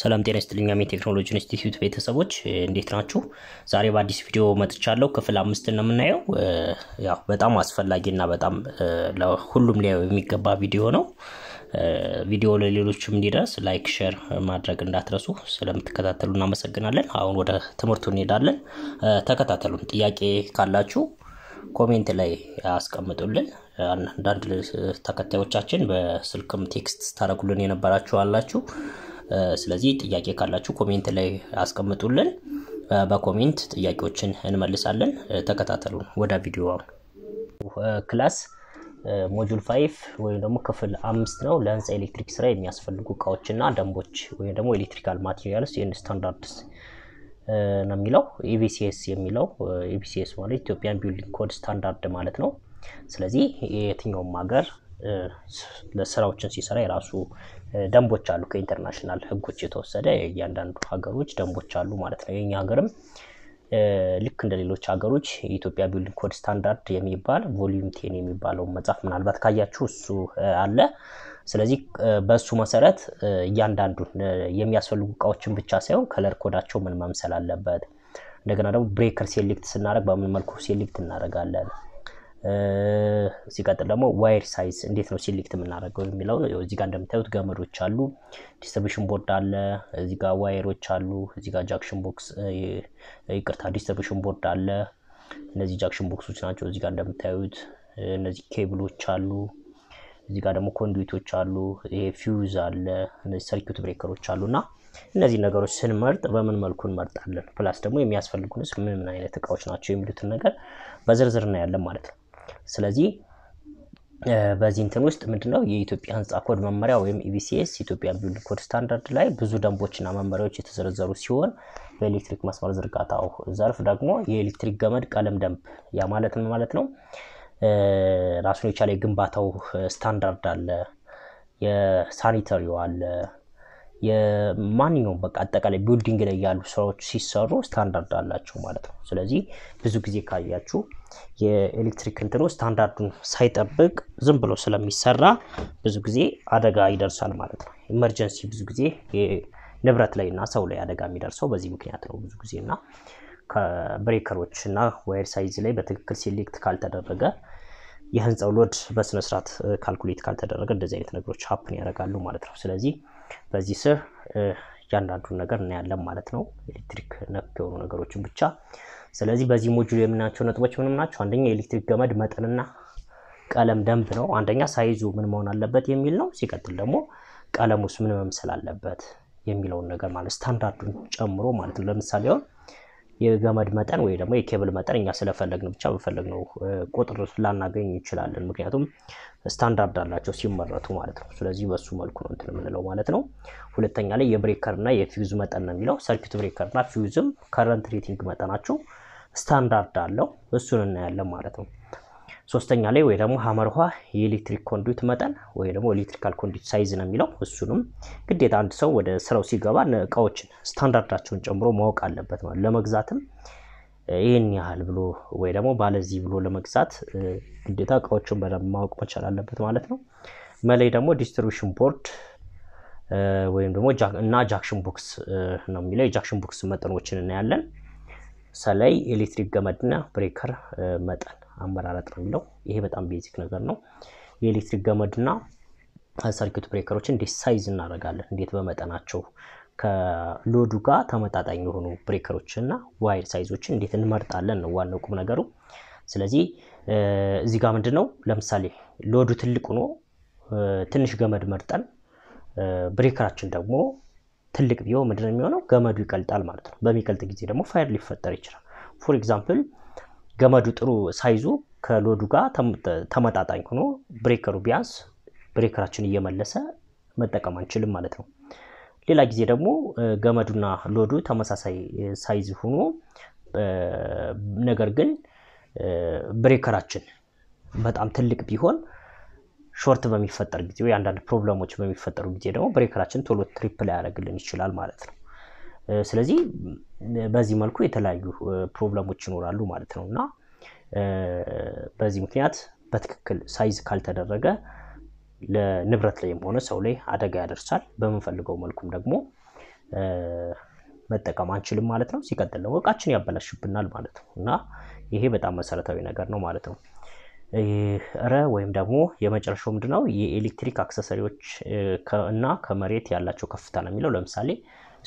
ሰላም ጤና ይስጥልኝ ቴክኖሎጂ ኢንስቲትዩት ቤተሰቦች እንዴት ናችሁ? ዛሬ በአዲስ ቪዲዮ መጥቻለሁ። ክፍል አምስት ነው የምናየው። ያው በጣም እና በጣም ለሁሉም ሊያየው የሚገባ ቪዲዮ ነው። ቪዲዮ ለሌሎችም እንዲደርስ ላይክ፣ ሼር ማድረግ እንዳትረሱ። ስለምትከታተሉ እናመሰግናለን። አሁን ወደ ትምህርቱ እንሄዳለን። ተከታተሉን። ጥያቄ ካላችሁ ኮሜንት ላይ አስቀምጡልን። አንዳንድ ተከታዮቻችን በስልክም ቴክስት ስታደርጉልን የነበራችሁ አላችሁ። ስለዚህ ጥያቄ ካላችሁ ኮሜንት ላይ አስቀምጡልን። በኮሜንት ጥያቄዎችን እንመልሳለን። ተከታተሉ ወደ ቪዲዮ ክላስ ሞጁል ፋይቭ ወይም ደግሞ ክፍል አምስት ነው። ለህንፃ ኤሌክትሪክ ስራ የሚያስፈልጉ እቃዎች እቃዎችና ደንቦች ወይም ደግሞ ኤሌክትሪካል ማቴሪያልስ ኤንድ ስታንዳርድስ ነው የሚለው ኢቢሲኤስ የሚለው ኢቢሲኤስ ማለት ኢትዮጵያን ቢልዲንግ ኮድ ስታንዳርድ ማለት ነው። ስለዚህ የትኛውም ሀገር ለስራዎችን ሲሰራ የራሱ ደንቦች አሉ። ከኢንተርናሽናል ህጎች የተወሰደ እያንዳንዱ ሀገሮች ደንቦች አሉ ማለት ነው። የኛ ሀገርም ልክ እንደ ሌሎች ሀገሮች የኢትዮጵያ ቢልዲንግ ኮድ ስታንዳርድ የሚባል ቮሊዩም ቴን የሚባለው መጽሐፍ ምናልባት ካያችሁ እሱ አለ። ስለዚህ በእሱ መሰረት እያንዳንዱ የሚያስፈልጉ እቃዎችን ብቻ ሳይሆን ከለር ኮዳቸው ምን መምሰል አለበት፣ እንደገና ደግሞ ብሬከር ሴሌክት ስናደርግ በምን መልኩ ሴሌክት እናደርጋለን ሲቀጥል ደግሞ ዋይር ሳይዝ እንዴት ነው ሲሊክት የምናደርገው የሚለው ነው። እዚህ ጋር እንደምታዩት ገመዶች አሉ፣ ዲስትሪቢሽን ቦርድ አለ፣ እዚህ ጋር አሉ፣ እዚህ ጋር ጃክሽን ቦክስ ይቅርታ፣ ዲስትሪቢሽን ቦርድ አለ። እነዚህ ጃክሽን ቦክሶች ናቸው። እዚህ ጋር እንደምታዩት እነዚህ ኬብሎች አሉ። እዚህ ጋር ደግሞ ኮንዱዊቶች አሉ። ይሄ ፊውዝ አለ። እነዚህ ሰርኪዩት ብሬከሮች አሉ እና እነዚህ ነገሮች ስንመርጥ በምን መልኩ እንመርጣለን፣ ፕላስ ደግሞ የሚያስፈልጉንስ ምን ምን አይነት እቃዎች ናቸው የሚሉትን ነገር በዝርዝር እናያለን ማለት ነው። ስለዚህ በዚህ እንትን ውስጥ ምንድነው የኢትዮጵያ ህንፃ ኮድ መመሪያ ወይም ኢቢሲኤስ e ኢትዮጵያ ቢልድ ኮድ ስታንዳርድ ላይ ብዙ ደንቦችና መመሪያዎች የተዘረዘሩ ሲሆን በኤሌክትሪክ መስመር ዝርጋታው ዘርፍ ደግሞ የኤሌክትሪክ ገመድ ቀለም ደንብ ያ ማለት ማለት ነው? ራሱን የቻለ የግንባታው ስታንዳርድ አለ፣ የሳኒተሪው አለ፣ የማንኛውም በቃ አጠቃላይ ቢልዲንግ ላይ ያሉ ስራዎች ሲሰሩ ስታንዳርድ አላቸው ማለት ነው። ስለዚህ ብዙ ጊዜ ካያችሁ የኤሌክትሪክ እንትኖ ስታንዳርዱን ሳይጠብቅ ዝም ብሎ ስለሚሰራ ብዙ ጊዜ አደጋ ይደርሳል ማለት ነው። ኢመርጀንሲ ብዙ ጊዜ ንብረት ላይ እና ሰው ላይ አደጋ የሚደርሰው በዚህ ምክንያት ነው ብዙ ጊዜ እና ከብሬከሮች እና ዋይር ሳይዝ ላይ በትክክል ሲሌክት ካልተደረገ የህንፃው ሎድ በስነስርዓት ካልኩሌት ካልተደረገ እንደዚህ አይነት ነገሮች ሀፕን ያደርጋሉ ማለት ነው። ስለዚህ በዚህ ስር እያንዳንዱን ነገር እናያለን ማለት ነው። ኤሌክትሪክ ነክ የሆኑ ነገሮችን ብቻ። ስለዚህ በዚህ ሞጁል የምናያቸው ነጥቦች ምንም ናቸው? አንደኛ የኤሌክትሪክ ገመድ መጠንና ቀለም ደንብ ነው። አንደኛ ሳይዙ ምን መሆን አለበት የሚል ነው። ሲቀጥል ደግሞ ቀለሙስ ምን መምሰል አለበት የሚለውን ነገር ማለት ስታንዳርዱን ጨምሮ ማለት ነው። ለምሳሌ አሁን የገመድ መጠን ወይ ደግሞ የኬብል መጠን እኛ ስለፈለግን ብቻ በፈለግነው ቁጥር ላናገኝ እንችላለን። ምክንያቱም ስታንዳርድ አላቸው ሲመረቱ ማለት ነው። ስለዚህ በሱ መልኩ ነው እንትን የምንለው ማለት ነው። ሁለተኛ ላይ የብሬከር እና የፊውዝ መጠን ነው የሚለው ሰርኪት ብሬከር እና ፊውዝም ከረንት ሬቲንግ መጠናቸው ስታንዳርድ አለው። እሱን እናያለን ማለት ነው። ሶስተኛ ላይ ወይ ደግሞ ሀመር ውሃ የኤሌክትሪክ ኮንዱት መጠን ወይ ደግሞ ኤሌክትሪካል ኮንዱት ሳይዝ ነው የሚለው። እሱንም ግዴታ አንድ ሰው ወደ ስራው ሲገባ እቃዎችን ስታንዳርዳቸውን ጨምሮ ማወቅ አለበት ማለት ለመግዛትም ይህን ያህል ብሎ ወይ ደግሞ ባለዚህ ብሎ ለመግዛት ግዴታ እቃዎቹን በደንብ ማወቅ መቻል አለበት ማለት ነው። መላይ ደግሞ ዲስትሪቢሽን ቦርድ ወይም ደግሞ እና ጃክሽን ቦክስ ነው የሚለው። የጃክሽን ቦክስ መጠኖችን እናያለን። ሰላይ ኤሌክትሪክ ገመድና ብሬከር መጠን አመራረጥ ነው የሚለው። ይሄ በጣም ቤዚክ ነገር ነው። የኤሌክትሪክ ገመድና ሰርኪት ብሬከሮችን እንዴት ሳይዝ እናደርጋለን? እንዴት በመጠናቸው ከሎዱ ጋር ተመጣጣኝ የሆኑ ብሬከሮች እና ዋይር ሳይዞችን እንዴት እንመርጣለን ነው ዋናው ቁም ነገሩ። ስለዚህ እዚህ ጋር ምንድን ነው ለምሳሌ ሎዱ ትልቅ ሆኖ ትንሽ ገመድ መርጠን ብሬከራችን ደግሞ ትልቅ ቢሆን ምንድን ነው የሚሆነው? ገመዱ ይቀልጣል ማለት ነው። በሚቀልጥ ጊዜ ደግሞ ፋይር ሊፈጠር ይችላል። ፎር ኤግዛምፕል ገመዱ ጥሩ ሳይዙ ከሎዱ ጋር ተመጣጣኝ ሆኖ ብሬከሩ ቢያንስ ብሬከራችን እየመለሰ መጠቀም አንችልም ማለት ነው። ሌላ ጊዜ ደግሞ ገመዱና ሎዱ ተመሳሳይ ሳይዝ ሆኖ ነገር ግን ብሬከራችን በጣም ትልቅ ቢሆን ሾርት በሚፈጠር ጊዜ ወይ አንዳንድ ፕሮብለሞች በሚፈጠሩ ጊዜ ደግሞ ብሬከራችን ቶሎ ላይ ያደረግልን ይችላል ማለት ነው። ስለዚህ በዚህ መልኩ የተለያዩ ፕሮብለሞች ይኖራሉ ማለት ነው እና በዚህ ምክንያት በትክክል ሳይዝ ካልተደረገ ለንብረት ላይም ሆነ ሰው ላይ አደጋ ያደርሳል። በምንፈልገው መልኩም ደግሞ መጠቀም አንችልም ማለት ነው። ሲቀጥል ደግሞ እቃችን ያበላሽብናል ማለት ነው እና ይሄ በጣም መሰረታዊ ነገር ነው ማለት ነው። ረ ወይም ደግሞ የመጨረሻው ምንድነው የኤሌክትሪክ አክሰሰሪዎች እና ከመሬት ያላቸው ከፍታ ነው የሚለው ለምሳሌ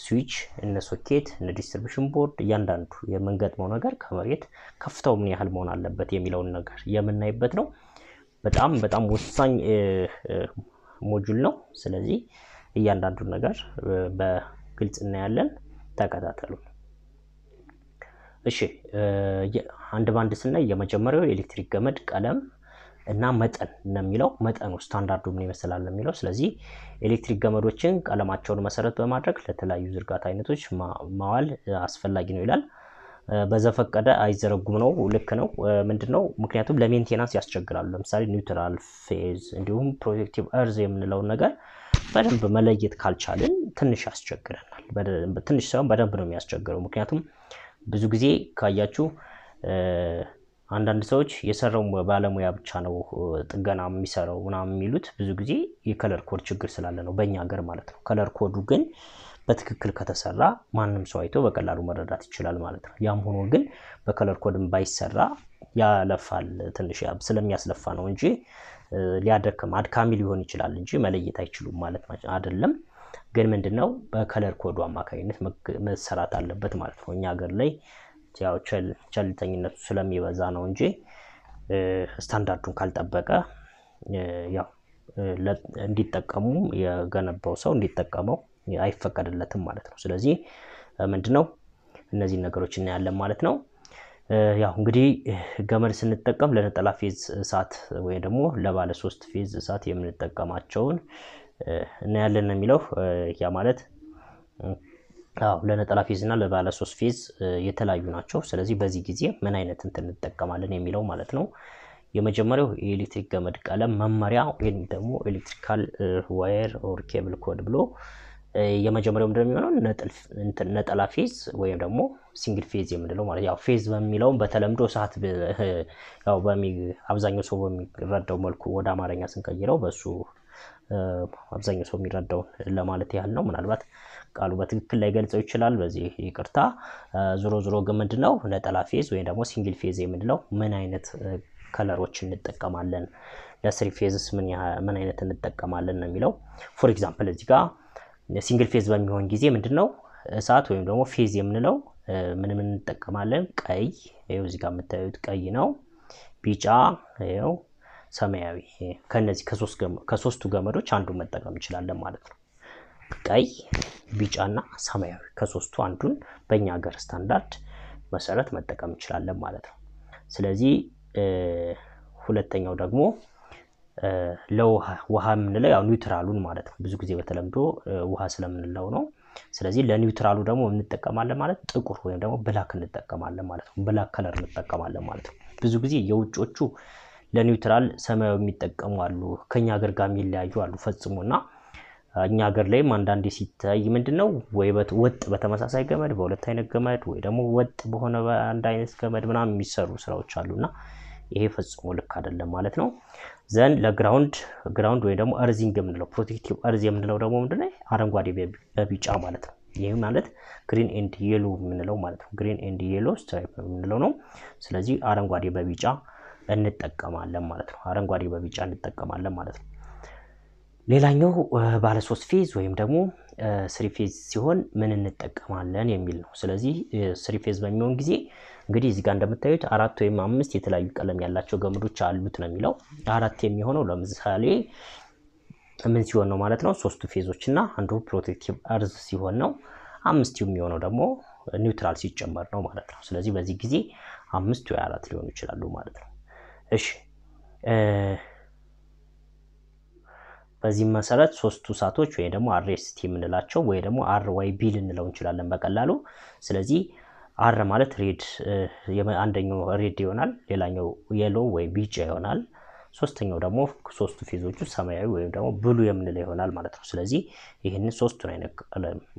ስዊች፣ እነ ሶኬት፣ እነ ዲስትሪቢሽን ቦርድ እያንዳንዱ የምንገጥመው ነገር ከመሬት ከፍታው ምን ያህል መሆን አለበት የሚለውን ነገር የምናይበት ነው። በጣም በጣም ወሳኝ ሞጁል ነው። ስለዚህ እያንዳንዱን ነገር በግልጽ እናያለን። ተከታተሉን። እሺ አንድ ባንድ ስናይ የመጀመሪያው የኤሌክትሪክ ገመድ ቀለም እና መጠን ነው የሚለው መጠኑ ስታንዳርዱ ምን ይመስላል የሚለው። ስለዚህ ኤሌክትሪክ ገመዶችን ቀለማቸውን መሰረት በማድረግ ለተለያዩ ዝርጋታ አይነቶች ማዋል አስፈላጊ ነው ይላል። በዘፈቀደ አይዘረጉም ነው ልክ ነው። ምንድን ነው ምክንያቱም ለሜንቴናንስ ያስቸግራሉ። ለምሳሌ ኒውትራል ፌዝ እንዲሁም ፕሮጀክቲቭ እርዝ የምንለውን ነገር በደንብ መለየት ካልቻልን ትንሽ ያስቸግረናል። ትንሽ ሳይሆን በደንብ ነው የሚያስቸግረው። ምክንያቱም ብዙ ጊዜ ካያችሁ አንዳንድ ሰዎች የሰራው ባለሙያ ብቻ ነው ጥገና የሚሰራው ምናምን የሚሉት ብዙ ጊዜ የከለር ኮድ ችግር ስላለ ነው፣ በእኛ ሀገር ማለት ነው። ከለር ኮዱ ግን በትክክል ከተሰራ ማንም ሰው አይቶ በቀላሉ መረዳት ይችላል ማለት ነው። ያም ሆኖ ግን በከለር ኮድም ባይሰራ ያለፋል፣ ትንሽ ስለሚያስለፋ ነው እንጂ ሊያደክም አድካሚ ሊሆን ይችላል እንጂ መለየት አይችሉም ማለት አይደለም። ግን ምንድነው በከለር ኮዱ አማካኝነት መሰራት አለበት ማለት ነው እኛ ሀገር ላይ ያው ቸልተኝነቱ ስለሚበዛ ነው እንጂ ስታንዳርዱን ካልጠበቀ ያው እንዲጠቀሙ የገነባው ሰው እንዲጠቀመው አይፈቀድለትም ማለት ነው። ስለዚህ ምንድነው እነዚህን ነገሮች እናያለን ማለት ነው። ያው እንግዲህ ገመድ ስንጠቀም ለነጠላ ፌዝ እሳት ወይ ደግሞ ለባለ ሶስት ፌዝ እሳት የምንጠቀማቸውን እናያለን የሚለው ያ ማለት አዎ ለነጠላ ፌዝ እና ለባለ ሶስት ፌዝ የተለያዩ ናቸው። ስለዚህ በዚህ ጊዜ ምን አይነት እንትን እንጠቀማለን የሚለው ማለት ነው። የመጀመሪያው የኤሌክትሪክ ገመድ ቀለም መመሪያ ወይም ደግሞ ኤሌክትሪካል ዋየር ኦር ኬብል ኮድ ብሎ የመጀመሪያው ምንድን ነው የሚሆነው ነጠላ ፌዝ ወይም ደግሞ ሲንግል ፌዝ የምንለው ማለት ያው ፌዝ በሚለውም በተለምዶ ሰዓት ያው በሚ አብዛኛው ሰው በሚረዳው መልኩ ወደ አማርኛ ስንቀይረው በሱ አብዛኛው ሰው የሚረዳውን ለማለት ያህል ነው። ምናልባት ቃሉ በትክክል ላይ ገልጸው ይችላል። በዚህ ይቅርታ። ዞሮ ዞሮ ግን ምንድነው ነጠላ ፌዝ ወይም ደግሞ ሲንግል ፌዝ የምንለው ምን አይነት ከለሮች እንጠቀማለን፣ ለስሪ ፌዝስ ምን አይነት እንጠቀማለን ነው የሚለው። ፎር ኤግዛምፕል እዚህ ጋር ሲንግል ፌዝ በሚሆን ጊዜ ነው? እሳት ወይም ደግሞ ፌዝ የምንለው ምን ምን እንጠቀማለን? ቀይ ይኸው እዚህ ጋር የምታዩት ቀይ ነው። ቢጫ ይኸው ሰማያዊ ከነዚህ ከሶስቱ ገመዶች አንዱን መጠቀም እንችላለን ማለት ነው። ቀይ፣ ቢጫና ሰማያዊ ከሶስቱ አንዱን በእኛ ሀገር ስታንዳርድ መሰረት መጠቀም እንችላለን ማለት ነው። ስለዚህ ሁለተኛው ደግሞ ለውሃ ውሃ የምንለው ያው ኒውትራሉን ማለት ነው። ብዙ ጊዜ በተለምዶ ውሃ ስለምንለው ነው። ስለዚህ ለኒውትራሉ ደግሞ እንጠቀማለን ማለት ጥቁር ወይም ደግሞ ብላክ እንጠቀማለን ማለት ነው። ብላክ ከለር እንጠቀማለን ማለት ነው። ብዙ ጊዜ የውጮቹ ለኒውትራል ሰማያዊ የሚጠቀሙ አሉ። ከኛ ሀገር ጋር የሚለያዩ አሉ ፈጽሞ እና እኛ ሀገር ላይም አንዳንዴ ሲታይ ምንድን ነው ወይ ወጥ በተመሳሳይ ገመድ በሁለት አይነት ገመድ ወይ ደግሞ ወጥ በሆነ በአንድ አይነት ገመድ ምናምን የሚሰሩ ስራዎች አሉ እና ይሄ ፈጽሞ ልክ አይደለም ማለት ነው። ዘን ለግራውንድ ግራውንድ ወይ ደግሞ እርዚንግ የምንለው ፕሮቴክቲቭ እርዝ የምንለው ደግሞ ምንድ አረንጓዴ በቢጫ ማለት ነው። ይህ ማለት ግሪን ኤንድ የሎ የምንለው ማለት ነው። ግሪን ኤንድ የሎ ስትራይፕ የምንለው ነው። ስለዚህ አረንጓዴ በቢጫ እንጠቀማለን ማለት ነው። አረንጓዴ በቢጫ እንጠቀማለን ማለት ነው። ሌላኛው ባለሶስት ፌዝ ወይም ደግሞ ስሪ ፌዝ ሲሆን ምን እንጠቀማለን የሚል ነው። ስለዚህ ስሪ ፌዝ በሚሆን ጊዜ እንግዲህ እዚጋ እንደምታዩት አራት ወይም አምስት የተለያዩ ቀለም ያላቸው ገመዶች አሉት ነው የሚለው። አራት የሚሆነው ለምሳሌ ምን ሲሆን ነው ማለት ነው? ሶስቱ ፌዞች እና አንዱ ፕሮቴክቲቭ እርዝ ሲሆን ነው። አምስት የሚሆነው ደግሞ ኒውትራል ሲጨመር ነው ማለት ነው። ስለዚህ በዚህ ጊዜ አምስት ወይ አራት ሊሆኑ ይችላሉ ማለት ነው። እሺ በዚህም መሰረት ሶስቱ እሳቶች ወይ ደግሞ አር የምንላቸው ወይ ደግሞ አር ዋይ ቢ ልንለው እንችላለን በቀላሉ። ስለዚህ አር ማለት ሬድ አንደኛው ሬድ ይሆናል፣ ሌላኛው የሎ ወይም ቢጫ ይሆናል። ሶስተኛው ደግሞ ሶስቱ ፌዞቹ ሰማያዊ ወይም ደግሞ ብሉ የምንለው ይሆናል ማለት ነው። ስለዚህ ይህንን ሶስቱን አይነት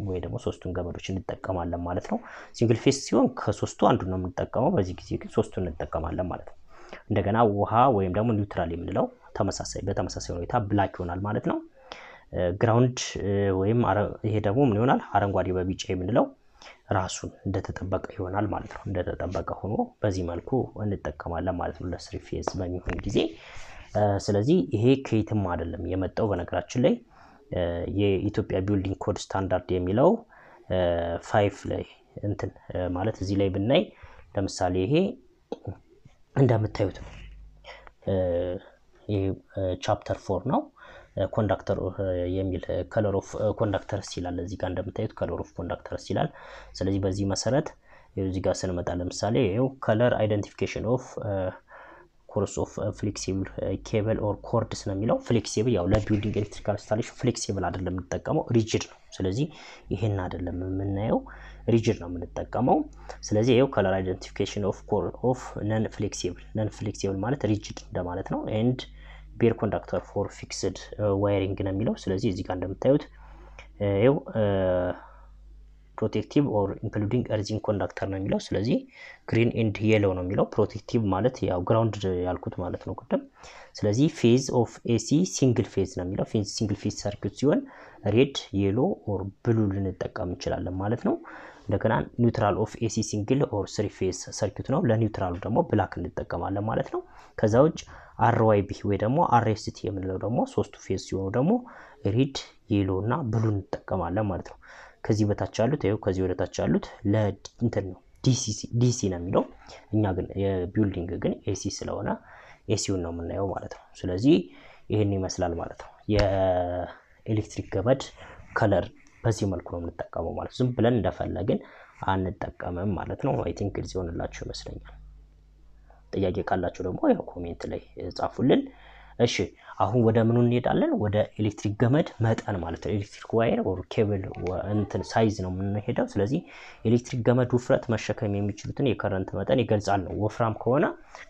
ወይ ደግሞ ሶስቱን ገመዶች እንጠቀማለን ማለት ነው። ሲንግል ፌስ ሲሆን ከሶስቱ አንዱ ነው የምንጠቀመው። በዚህ ጊዜ ግን ሶስቱን እንጠቀማለን ማለት ነው። እንደገና ውሃ ወይም ደግሞ ኒውትራል የምንለው ተመሳሳይ በተመሳሳይ ሁኔታ ብላክ ይሆናል ማለት ነው። ግራውንድ ወይም ይሄ ደግሞ ምን ይሆናል? አረንጓዴ በቢጫ የምንለው ራሱን እንደተጠበቀ ይሆናል ማለት ነው። እንደተጠበቀ ሆኖ በዚህ መልኩ እንጠቀማለን ማለት ነው ለስሪ ፌዝ በሚሆን ጊዜ። ስለዚህ ይሄ ከየትም አይደለም የመጣው በነገራችን ላይ የኢትዮጵያ ቢልዲንግ ኮድ ስታንዳርድ የሚለው ፋይፍ ላይ እንትን ማለት እዚህ ላይ ብናይ ለምሳሌ ይሄ እንደምታዩት ነው። ይህ ቻፕተር ፎር ነው። ኮንዳክተር የሚል ከለር ኦፍ ኮንዳክተርስ ይላል። እዚህ ጋር እንደምታዩት ከለር ኦፍ ኮንዳክተርስ ይላል። ስለዚህ በዚህ መሰረት እዚህ ጋር ስንመጣ ለምሳሌ ይኸው ከለር አይደንቲፊኬሽን ኦፍ ኮርስ ኦፍ ፍሌክሲብል ኬብል ኦር ኮርድስ ነው የሚለው። ፍሌክሲብል ያው ለቢልዲንግ ኤሌክትሪካል ስታሌሽን ፍሌክሲብል አይደለም የምንጠቀመው ሪጅድ ነው። ስለዚህ ይህን አይደለም የምናየው ሪጅድ ነው የምንጠቀመው። ስለዚህ ይኸው ከለር አይደንቲፊኬሽን ኦፍ ኮር ኦፍ ነን ፍሌክሲብል ነን ፍሌክሲብል ማለት ሪጅድ እንደማለት ነው። ኤንድ ቤር ኮንዳክተር ፎር ፊክስድ ዋይሪንግ ነው የሚለው። ስለዚህ እዚህ ጋር እንደምታዩት uh, ይኸው ፕሮቴክቲቭ ኦር ኢንክሉዲንግ እርዚን ኮንዳክተር ነው የሚለው። ስለዚህ ግሪን ኤንድ የሎ ነው የሚለው። ፕሮቴክቲቭ ማለት ያው ግራውንድ ያልኩት ማለት ነው ቅድም። ስለዚህ ፌዝ ኦፍ ኤሲ ሲንግል ፌዝ ነው የሚለው። ሲንግል ፌዝ ሰርኪት ሲሆን ሬድ፣ የሎ ኦር ብሉ ልንጠቀም እንችላለን ማለት ነው። እንደገና ኒውትራል ኦፍ ኤሲ ሲንግል ኦር ስሪ ፌስ ሰርኪት ነው። ለኒውትራሉ ደግሞ ብላክ እንጠቀማለን ማለት ነው። ከዛ ውጭ አርዋይቢ ወይ ደግሞ አርኤስቲ የምንለው ደግሞ ሶስቱ ፌስ ሲሆኑ ደግሞ ሪድ፣ የሎ እና ብሉ እንጠቀማለን ማለት ነው። ከዚህ በታች ያሉት ይኸው ከዚህ ወደታች ያሉት ለእንትን ነው ዲሲ ነው የሚለው እኛ ግን የቢልዲንግ ግን ኤሲ ስለሆነ ኤሲውን ነው የምናየው ማለት ነው። ስለዚህ ይህን ይመስላል ማለት ነው የኤሌክትሪክ ገመድ ከለር በዚህ መልኩ ነው የምንጠቀመው ማለት ዝም ብለን እንደፈለግን አንጠቀምም ማለት ነው። አይ ቲንክ ግልጽ ይሆንላችሁ ይመስለኛል። ጥያቄ ካላችሁ ደግሞ ያው ኮሜንት ላይ ጻፉልን። እሺ አሁን ወደ ምኑ እንሄዳለን? ወደ ኤሌክትሪክ ገመድ መጠን ማለት ነው። ኤሌክትሪክ ዋይር ኦር ኬብል እንትን ሳይዝ ነው የምንሄደው። ስለዚህ ኤሌክትሪክ ገመድ ውፍረት መሸከም የሚችሉትን የከረንት መጠን ይገልጻል ነው። ወፍራም ከሆነ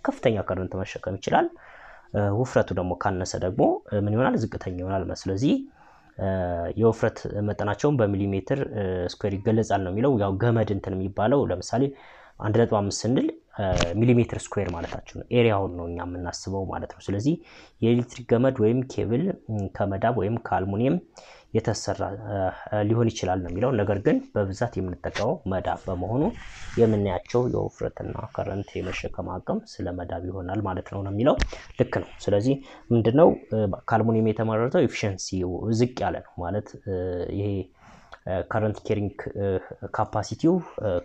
ከፍተኛ ከረንት መሸከም ይችላል። ውፍረቱ ደግሞ ካነሰ ደግሞ ምን ይሆናል? ዝቅተኛ ይሆናል። ስለዚህ የውፍረት መጠናቸውን በሚሊሜትር ስኩዌር ይገለጻል ነው የሚለው። ያው ገመድ እንትን የሚባለው ለምሳሌ አንድ አምስት ስንል ሚሊሜትር ስኩዌር ማለታችን ነው። ኤሪያውን ነው እኛ የምናስበው ማለት ነው። ስለዚህ የኤሌክትሪክ ገመድ ወይም ኬብል ከመዳብ ወይም ከአልሙኒየም የተሰራ ሊሆን ይችላል ነው የሚለው። ነገር ግን በብዛት የምንጠቀመው መዳብ በመሆኑ የምናያቸው የውፍረትና ከረንት የመሸከም አቅም ስለ መዳብ ይሆናል ማለት ነው ነው የሚለው ልክ ነው። ስለዚህ ምንድነው ከአልሙኒየም የተመረተው ኤፊሽንሲ ዝቅ ያለ ነው ማለት ይሄ ከረንት ኬሪንግ ካፓሲቲው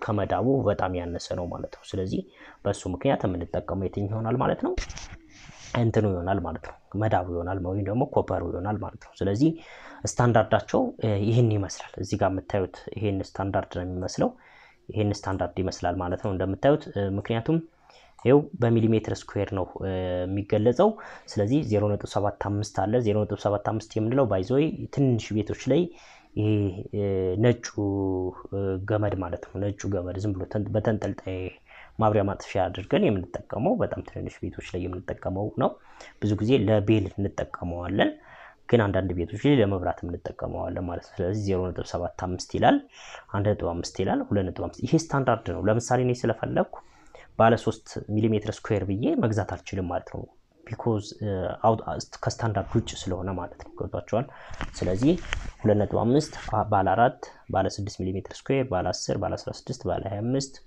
ከመዳቡ በጣም ያነሰ ነው ማለት ነው። ስለዚህ በእሱ ምክንያት የምንጠቀመው የትኛው ይሆናል ማለት ነው እንትኑ ይሆናል ማለት ነው፣ መዳቡ ይሆናል ወይም ደግሞ ኮፐሩ ይሆናል ማለት ነው። ስለዚህ ስታንዳርዳቸው ይህን ይመስላል። እዚህ ጋር የምታዩት ይህን ስታንዳርድ ነው የሚመስለው። ይህን ስታንዳርድ ይመስላል ማለት ነው እንደምታዩት። ምክንያቱም ይው በሚሊሜትር ስኩዌር ነው የሚገለጸው። ስለዚህ 0.75 አለ። 0.75 የምንለው ባይዘወይ ትንሽ ቤቶች ላይ ይሄ ነጩ ገመድ ማለት ነው። ነጩ ገመድ ዝም ብሎ በተንጠልጣይ ማብሪያ ማጥፊያ አድርገን የምንጠቀመው በጣም ትንንሽ ቤቶች ላይ የምንጠቀመው ነው። ብዙ ጊዜ ለቤል እንጠቀመዋለን፣ ግን አንዳንድ ቤቶች ላይ ለመብራት እንጠቀመዋለን ማለት ነው። ስለዚህ 0.75 ይላል፣ 1.5 ይላል፣ 2.5 ይሄ ስታንዳርድ ነው። ለምሳሌ እኔ ስለፈለግኩ ባለ 3 ሚሜ ስኩዌር ብዬ መግዛት አልችልም ማለት ነው። ቢኮዝ ከስታንዳርድ ውጭ ስለሆነ ማለት ነው። ገብቷቸዋል። ስለዚህ 2.5 ባለ 4 ባለ 6 ሚሜ ስኩዌር ባለ 10 ባለ 16 ባለ 25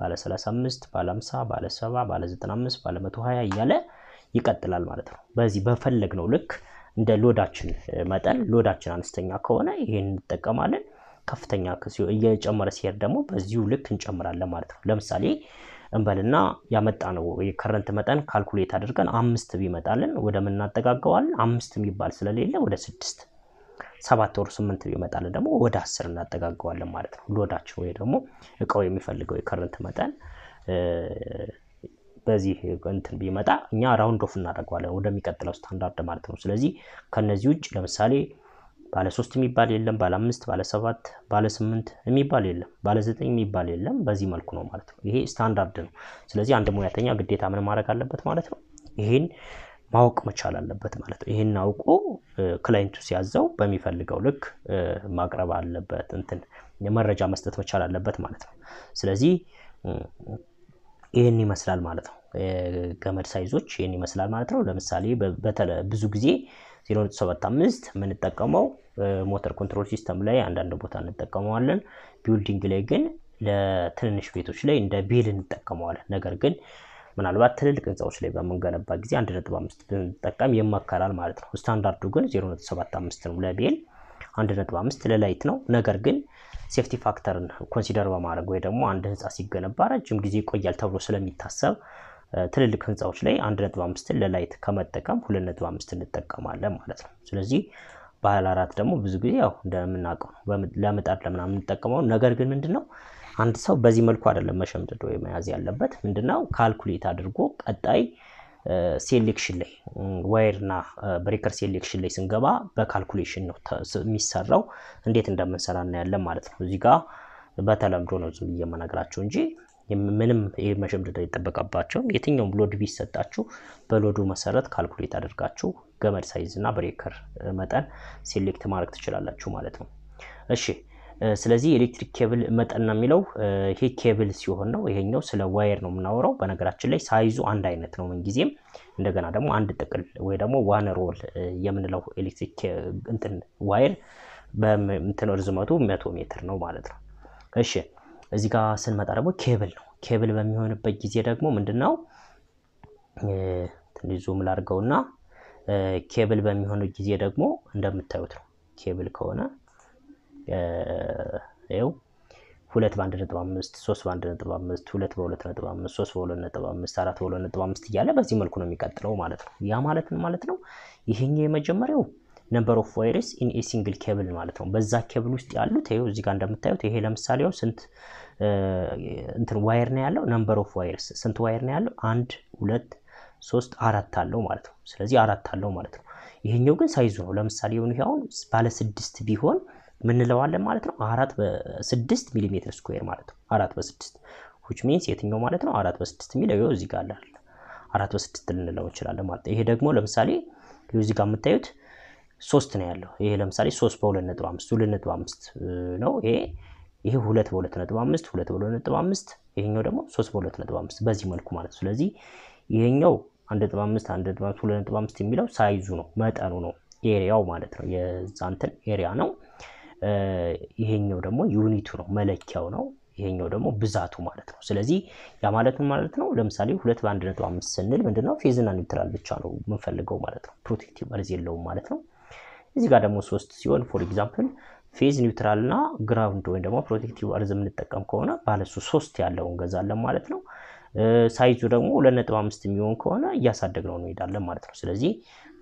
ባለ 35 ባለ 50 ባለ 70 ባለ 95 ባለ 120 እያለ ይቀጥላል ማለት ነው። በዚህ በፈለግ ነው ልክ እንደ ሎዳችን መጠን ሎዳችን አነስተኛ ከሆነ ይሄን እንጠቀማለን። ከፍተኛ እየጨመረ ሲሄድ ደግሞ በዚሁ ልክ እንጨምራለን ማለት ነው። ለምሳሌ እንበልና ያመጣ ነው የከረንት መጠን ካልኩሌት አድርገን አምስት ቢመጣልን ወደ ምን እናጠጋገዋለን? አምስት የሚባል ስለሌለ ወደ ስድስት ሰባት ወር ስምንት ይመጣል ደግሞ ወደ አስር እናጠጋገዋለን ማለት ነው። ሎዳችን ወይ ደግሞ እቃው የሚፈልገው የከረንት መጠን በዚህ እንትን ቢመጣ እኛ ራውንድ ኦፍ እናደርገዋለን ወደሚቀጥለው ስታንዳርድ ማለት ነው። ስለዚህ ከነዚህ ውጭ ለምሳሌ ባለ ሶስት የሚባል የለም፣ ባለ አምስት፣ ባለ ሰባት፣ ባለ ስምንት የሚባል የለም፣ ባለ ዘጠኝ የሚባል የለም። በዚህ መልኩ ነው ማለት ነው። ይሄ ስታንዳርድ ነው። ስለዚህ አንድ ሙያተኛ ግዴታ ምን ማድረግ አለበት ማለት ነው ይሄን ማወቅ መቻል አለበት ማለት ነው። ይህን አውቆ ክላይንቱ ሲያዘው በሚፈልገው ልክ ማቅረብ አለበት፣ እንትን መረጃ መስጠት መቻል አለበት ማለት ነው። ስለዚህ ይህን ይመስላል ማለት ነው። ገመድ ሳይዞች ይህን ይመስላል ማለት ነው። ለምሳሌ ብዙ ጊዜ 0.75 የምንጠቀመው ሞተር ኮንትሮል ሲስተም ላይ አንዳንድ ቦታ እንጠቀመዋለን። ቢውልዲንግ ላይ ግን ለትንንሽ ቤቶች ላይ እንደ ቤል እንጠቀመዋለን። ነገር ግን ምናልባት ትልልቅ ህንፃዎች ላይ በምንገነባ ጊዜ 1.5 ብንጠቀም ይመከራል ማለት ነው። ስታንዳርዱ ግን 0.75 ነው። ለቤል 1.5 ለላይት ነው። ነገር ግን ሴፍቲ ፋክተርን ኮንሲደር በማድረግ ወይ ደግሞ አንድ ህንፃ ሲገነባ ረጅም ጊዜ ይቆያል ተብሎ ስለሚታሰብ ትልልቅ ህንፃዎች ላይ 1.5ን ለላይት ከመጠቀም 2.5 እንጠቀማለን ማለት ነው። ስለዚህ ባለ አራት ደግሞ ብዙ ጊዜ ያው እንደምናውቀው ለምጣድ ለምናምን እንጠቀመው። ነገር ግን ምንድን ነው አንድ ሰው በዚህ መልኩ አይደለም መሸምድዶ መያዝ ያለበት። ምንድነው ካልኩሌት አድርጎ ቀጣይ ሴሌክሽን ላይ ዋይርና ብሬከር ሴሌክሽን ላይ ስንገባ በካልኩሌሽን ነው የሚሰራው። እንዴት እንደምንሰራ እናያለን ማለት ነው። እዚጋ በተለምዶ ነው ዝም ብዬ እንጂ ምንም ይህ መሸምደድ አይጠበቅባቸውም። የትኛውም ሎድ ቢሰጣችሁ በሎዱ መሰረት ካልኩሌት አድርጋችሁ ገመድ ሳይዝ እና ብሬከር መጠን ሴሌክት ማድረግ ትችላላችሁ ማለት ነው። እሺ ስለዚህ የኤሌክትሪክ ኬብል መጠን ነው የሚለው ይሄ ኬብል ሲሆን ነው። ይሄኛው ስለ ዋየር ነው የምናወራው። በነገራችን ላይ ሳይዙ አንድ አይነት ነው ምንጊዜም። እንደገና ደግሞ አንድ ጥቅል ወይ ደግሞ ዋን ሮል የምንለው ኤሌክትሪክ እንትን ዋየር በእንትን ርዝመቱ መቶ ሜትር ነው ማለት ነው። እሺ እዚህ ጋር ስንመጣ ደግሞ ኬብል ነው። ኬብል በሚሆንበት ጊዜ ደግሞ ምንድን ነው ትንሽ ዙም ላድርገውና ኬብል በሚሆንበት ጊዜ ደግሞ እንደምታዩት ነው ኬብል ከሆነ ይኸው ሁለት በአንድ ነጥብ አምስት ሶስት በአንድ ነጥብ አምስት ሁለት በሁለት ነጥብ አምስት ሶስት በሁለት ነጥብ አምስት አራት በሁለት ነጥብ አምስት እያለ በዚህ መልኩ ነው የሚቀጥለው ማለት ነው። ያ ማለት ማለት ነው? ይሄኛው የመጀመሪያው ነምበር ኦፍ ዋይርስ ኢን ኤ ሲንግል ኬብል ማለት ነው። በዛ ኬብል ውስጥ ያሉት ይኸው እዚህ ጋር እንደምታዩት ይሄ ለምሳሌ ያው ስንት እንትን ዋየር ነው ያለው? ነምበር ኦፍ ዋይርስ ስንት ዋየር ነው ያለው? አንድ ሁለት ሶስት አራት አለው ማለት ነው። ስለዚህ አራት አለው ማለት ነው። ይሄኛው ግን ሳይዙ ነው። ለምሳሌ ይሄ አሁን ባለ ስድስት ቢሆን ምንለዋለን ማለት ነው። አራት በስድስት ሚሊሜትር ስኩዌር ማለት ነው። አራት በስድስት ዊች ሚንስ የትኛው ማለት ነው? አራት በስድስት የሚለው እዚህ ጋር አለ። አራት በስድስት ልንለው እንችላለን ማለት ነው። ይሄ ደግሞ ለምሳሌ እዚህ ጋር የምታዩት ሶስት ነው ያለው። ይሄ ለምሳሌ ሶስት በሁለት ነጥብ አምስት ሁለት ነጥብ አምስት ነው ይሄ ይሄ ሁለት በሁለት ነጥብ አምስት ሁለት በሁለት ነጥብ አምስት ይሄኛው ደግሞ ሶስት በሁለት ነጥብ አምስት በዚህ መልኩ ማለት ነው። ስለዚህ ይሄኛው አንድ ነጥብ አምስት አንድ ነጥብ አምስት ሁለት ነጥብ አምስት የሚለው ሳይዙ ነው መጠኑ ነው ኤሪያው ማለት ነው የዛንትን ኤሪያ ነው። ይሄኛው ደግሞ ዩኒቱ ነው መለኪያው ነው። ይሄኛው ደግሞ ብዛቱ ማለት ነው። ስለዚህ ያ ማለት ማለት ነው? ለምሳሌ ሁለት በአንድ ነጥብ አምስት ስንል ምንድነው ፌዝና ኒውትራል ብቻ ነው የምንፈልገው ማለት ነው። ፕሮቴክቲቭ መርዝ የለውም ማለት ነው። እዚህ ጋር ደግሞ ሶስት ሲሆን ፎር ኤግዛምፕል ፌዝ ኒውትራል እና ግራውንድ ወይም ደግሞ ፕሮቴክቲቭ እርዝ የምንጠቀም ከሆነ ባለሱ ሶስት ያለው እንገዛለን ማለት ነው። ሳይዙ ደግሞ ሁለት ነጥብ አምስት የሚሆን ከሆነ እያሳደግ ነው እንሄዳለን ማለት ነው። ስለዚህ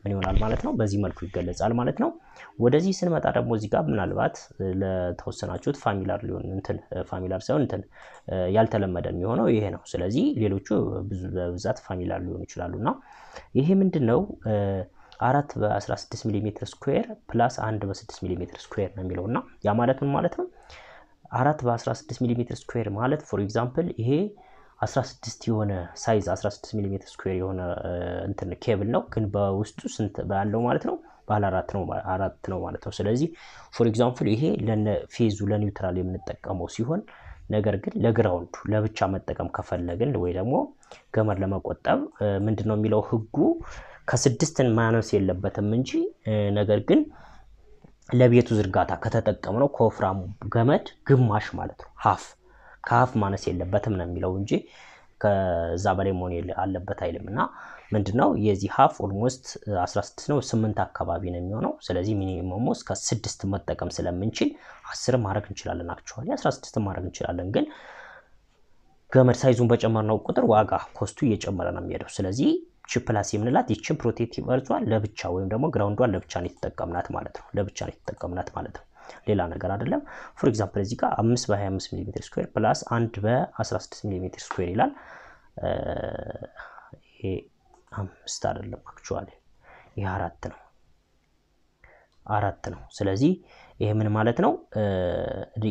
ምን ይሆናል ማለት ነው። በዚህ መልኩ ይገለጻል ማለት ነው። ወደዚህ ስንመጣ ደግሞ እዚህ ጋር ምናልባት ለተወሰናችሁት ፋሚላር ሊሆን እንትን ፋሚላር ሳይሆን እንትን ያልተለመደ የሚሆነው ይሄ ነው። ስለዚህ ሌሎቹ በብዛት ፋሚላር ሊሆኑ ይችላሉ እና ይሄ ምንድን ነው አራት በ16 ሚሜ ሜትር ስኩዌር ፕላስ አንድ በ6 ሚሊ ሜትር ስኩዌር ነው የሚለው እና ያ ማለት ምን ማለት ነው? አራት በ16 ሚሊ ሜትር ስኩዌር ማለት ፎር ኤግዛምፕል ይሄ 16 የሆነ ሳይዝ 16 ሚሜ ስኩዌር የሆነ እንትን ኬብል ነው፣ ግን በውስጡ ስንት ባለው ማለት ነው ባለ አራት ነው አራት ነው ማለት ነው። ስለዚህ ፎር ኤግዛምፕል ይሄ ለፌዙ ለኒውትራል የምንጠቀመው ሲሆን ነገር ግን ለግራውንድ ለብቻ መጠቀም ከፈለግን ወይ ደግሞ ገመድ ለመቆጠብ ምንድን ነው የሚለው ህጉ ከስድስትን ማነስ የለበትም እንጂ ነገር ግን ለቤቱ ዝርጋታ ከተጠቀምነው ከወፍራሙ ገመድ ግማሽ ማለት ነው ሀፍ ከአፍ ማነስ የለበትም ነው የሚለው እንጂ ከዛ በላይ መሆን አለበት አይልም። እና ምንድነው የዚህ ሀፍ ኦልሞስት 16 ነው፣ ስምንት አካባቢ ነው የሚሆነው። ስለዚህ ሚኒመሙ እስከ መጠቀም ስለምንችል አስር ማድረግ እንችላለን። አክቹዋሊ 16 ማድረግ እንችላለን ግን ገመድ ሳይዙን በጨመርነው ቁጥር ዋጋ ኮስቱ እየጨመረ ነው የሚሄደው። ስለዚህ ቺፕላስ የምንላት ይችን ፕሮቴክቲቭ እርዟን ለብቻ ወይም ደግሞ ግራውንዷን ለብቻ ነው የተጠቀምናት ማለት ነው። ለብቻ ነው የተጠቀምናት ማለት ነው። ሌላ ነገር አይደለም። ፎር ኤግዛምፕል እዚህ ጋር 5 በ25 ሚሜ ስኩዌር ፕላስ 1 በ16 ሚሜ ስኩዌር ይላል። ይሄ አምስት አይደለም አክቹዋሊ ይሄ አራት ነው አራት ነው። ስለዚህ ይሄ ምን ማለት ነው?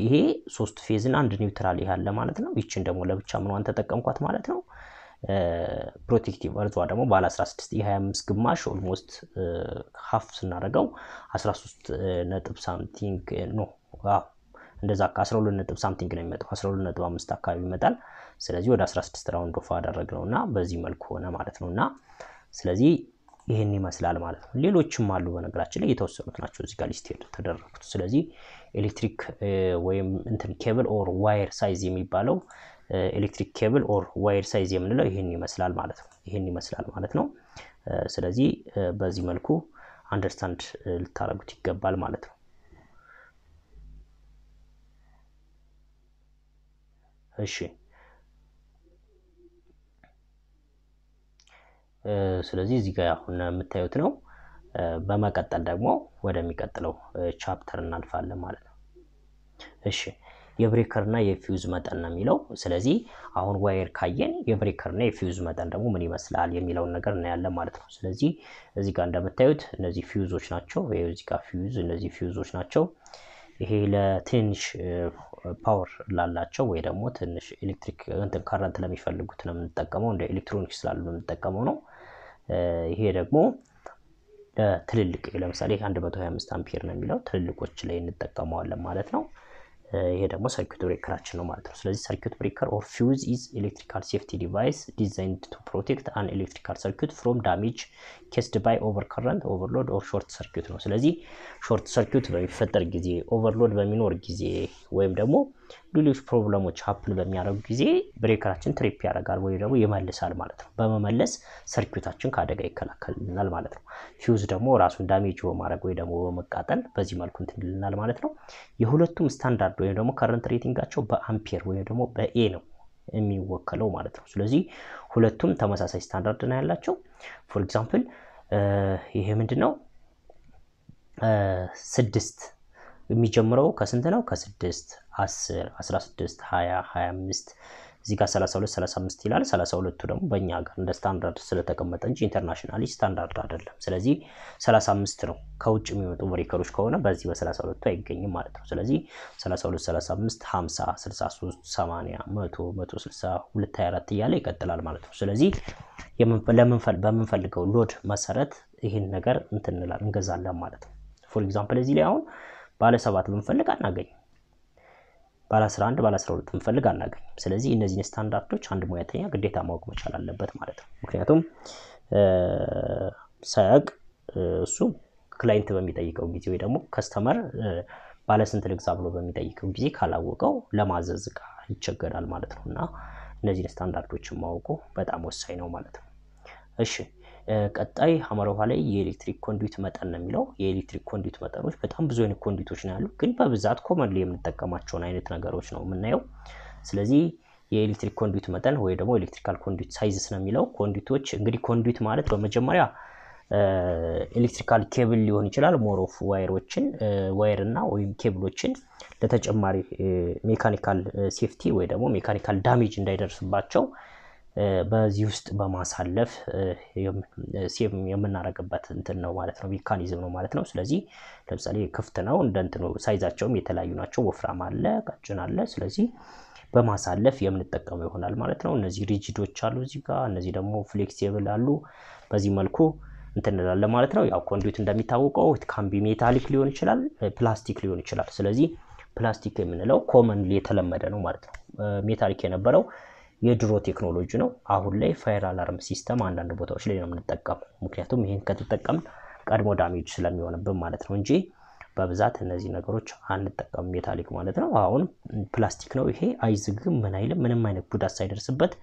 ይሄ ሶስት እና አንድ ኒውትራል ይሄ አለ ማለት ነው። ይችን ደግሞ ለብቻ ምንዋን ተጠቀምኳት ማለት ነው። ፕሮቴክቲቭ እርዟ ደግሞ ባለ 16 የ25 ግማሽ ኦልሞስት ሀፍ ስናደርገው 13 ነጥብ ሳምቲንግ ኖ እንደዛ ከ 12 ነጥብ ሳምቲንግ ነው የሚመጣው 12 ነጥብ አምስት አካባቢ ይመጣል። ስለዚህ ወደ 16 ራውንድ ኦፍ ነው እና በዚህ መልኩ ሆነ ማለት ነው እና ስለዚህ ይህን ይመስላል ማለት ነው። ሌሎችም አሉ በነገራችን ላይ የተወሰኑት ናቸው እዚህ ጋር ሊስት ተደረጉት። ስለዚህ ኤሌክትሪክ ወይም እንትን ኬብል ኦር ዋይር ሳይዝ የሚባለው ኤሌክትሪክ ኬብል ኦር ዋይር ሳይዝ የምንለው ይህን ይመስላል ማለት ነው። ይህን ይመስላል ማለት ነው። ስለዚህ በዚህ መልኩ አንደርስታንድ ልታደርጉት ይገባል ማለት ነው። እሺ ስለዚህ እዚህ ጋር አሁን የምታዩት ነው። በመቀጠል ደግሞ ወደሚቀጥለው ቻፕተር እናልፋለን ማለት ነው። እሺ የብሬከር እና የፊውዝ መጠን ነው የሚለው። ስለዚህ አሁን ዋየር ካየን የብሬከር የፊውዝ መጠን ደግሞ ምን ይመስላል የሚለውን ነገር እናያለን ማለት ነው። ስለዚህ እዚህ ጋር እንደምታዩት እነዚህ ፊውዞች ናቸው። እዚህ ጋር ፊውዝ፣ እነዚህ ፊውዞች ናቸው። ይሄ ለትንሽ ፓወር ላላቸው ወይ ደግሞ ትንሽ ኤሌክትሪክ እንትን ካረንት ለሚፈልጉት ነው የምንጠቀመው፣ እንደ ኤሌክትሮኒክስ ላሉ የምንጠቀመው ነው። ይሄ ደግሞ ለትልልቅ ለምሳሌ 125 አምፔር ነው የሚለው ትልልቆች ላይ እንጠቀመዋለን ማለት ነው። ይሄ ደግሞ ሰርኪት ብሬከራችን ነው ማለት ነው። ስለዚህ ሰርኪት ብሬከር ኦር ፊውዝ ኢዝ ኤሌክትሪካል ሴፍቲ ዲቫይስ ዲዛይንድ ቱ ፕሮቴክት አን ኤሌክትሪካል ሰርኪት ፍሮም ዳሜጅ ኬስድ ባይ ኦቨር ከረንት ኦቨርሎድ ኦር ሾርት ሰርኪት ነው። ስለዚህ ሾርት ሰርኪት በሚፈጠር ጊዜ ኦቨርሎድ በሚኖር ጊዜ ወይም ደግሞ ሌሎች ፕሮብለሞች ሀፕን በሚያደርጉ ጊዜ ብሬከራችን ትሪፕ ያደርጋል ወይ ደግሞ ይመልሳል ማለት ነው። በመመለስ ሰርኪታችን ከአደጋ ይከላከልልናል ማለት ነው። ፊውዝ ደግሞ ራሱን ዳሜጅ በማድረግ ወይ ደግሞ በመቃጠል በዚህ መልኩ እንትንልናል ማለት ነው። የሁለቱም ስታንዳርድ ወይም ደግሞ ከረንት ሬቲንጋቸው በአምፔር ወይም ደግሞ በኤ ነው የሚወከለው ማለት ነው። ስለዚህ ሁለቱም ተመሳሳይ ስታንዳርድ ነው ያላቸው። ፎር ኤግዛምፕል ይሄ ምንድን ነው ስድስት የሚጀምረው ከስንት ነው? ከስድስት አስር አስራ ስድስት ሀያ ሀያ አምስት እዚህ ጋር 32 35 ይላል። 32ቱ ደግሞ በእኛ ሀገር እንደ ስታንዳርድ ስለተቀመጠ እንጂ ኢንተርናሽናሊ ስታንዳርድ አይደለም። ስለዚህ 35 ነው። ከውጭ የሚመጡ ብሬከሮች ከሆነ በዚህ በ32ቱ አይገኝም ማለት ነው። ስለዚህ 32 35 50 63 80 100 160 224 እያለ ይቀጥላል ማለት ነው። ስለዚህ በምንፈልገው ሎድ መሰረት ይህን ነገር እንትንላል እንገዛለን ማለት ነው። ፎር ኤግዛምፕል እዚህ ላይ አሁን ባለ ሰባት ብንፈልግ አናገኝም። ባለ 11 ባለ 12 ብንፈልግ አናገኝም። ስለዚህ እነዚህን ስታንዳርዶች አንድ ሙያተኛ ግዴታ ማወቅ መቻል አለበት ማለት ነው። ምክንያቱም ሳያቅ እሱ ክላይንት በሚጠይቀው ጊዜ ወይ ደግሞ ከስተመር ባለስንት ልግዛ ብሎ በሚጠይቀው ጊዜ ካላወቀው ለማዘዝ እቃ ይቸገራል ማለት ነው እና እነዚህን ስታንዳርዶችን ማወቁ በጣም ወሳኝ ነው ማለት ነው። እሺ ቀጣይ ሀመር ውሃ ላይ የኤሌክትሪክ ኮንዱዊት መጠን ነው የሚለው። የኤሌክትሪክ ኮንዱዊት መጠኖች በጣም ብዙ አይነት ኮንዱዊቶች ነው ያሉ፣ ግን በብዛት ኮመንሊ የምንጠቀማቸውን አይነት ነገሮች ነው የምናየው። ስለዚህ የኤሌክትሪክ ኮንዱዊት መጠን ወይ ደግሞ ኤሌክትሪካል ኮንዱዊት ሳይዝስ ነው የሚለው። ኮንዱዊቶች እንግዲህ ኮንዱዊት ማለት በመጀመሪያ ኤሌክትሪካል ኬብል ሊሆን ይችላል። ሞር ኦፍ ዋየሮችን እና ወይም ኬብሎችን ለተጨማሪ ሜካኒካል ሴፍቲ ወይ ደግሞ ሜካኒካል ዳሜጅ እንዳይደርስባቸው በዚህ ውስጥ በማሳለፍ ሴቭ የምናደርግበት እንትን ነው ማለት ነው፣ ሜካኒዝም ነው ማለት ነው። ስለዚህ ለምሳሌ ክፍት ነው እንደ እንትኑ ሳይዛቸውም የተለያዩ ናቸው። ወፍራም አለ፣ ቀጭን አለ። ስለዚህ በማሳለፍ የምንጠቀመው ይሆናል ማለት ነው። እነዚህ ሪጂዶች አሉ እዚህ ጋር፣ እነዚህ ደግሞ ፍሌክሲብል አሉ። በዚህ መልኩ እንትን እንላለን ማለት ነው። ያው ኮንዱት እንደሚታወቀው ካምቢ ሜታሊክ ሊሆን ይችላል፣ ፕላስቲክ ሊሆን ይችላል። ስለዚህ ፕላስቲክ የምንለው ኮመን የተለመደ ነው ማለት ነው። ሜታሊክ የነበረው የድሮ ቴክኖሎጂ ነው። አሁን ላይ ፋይር አላርም ሲስተም አንዳንድ ቦታዎች ላይ ነው የምንጠቀመው። ምክንያቱም ይህን ከተጠቀምን ቀድሞ ዳሜጅ ስለሚሆንብን ማለት ነው እንጂ በብዛት እነዚህ ነገሮች አንጠቀምም። ሜታሊክ ማለት ነው። አሁን ፕላስቲክ ነው ይሄ አይዝግም፣ ምን አይልም፣ ምንም አይነት ጉዳት ሳይደርስበት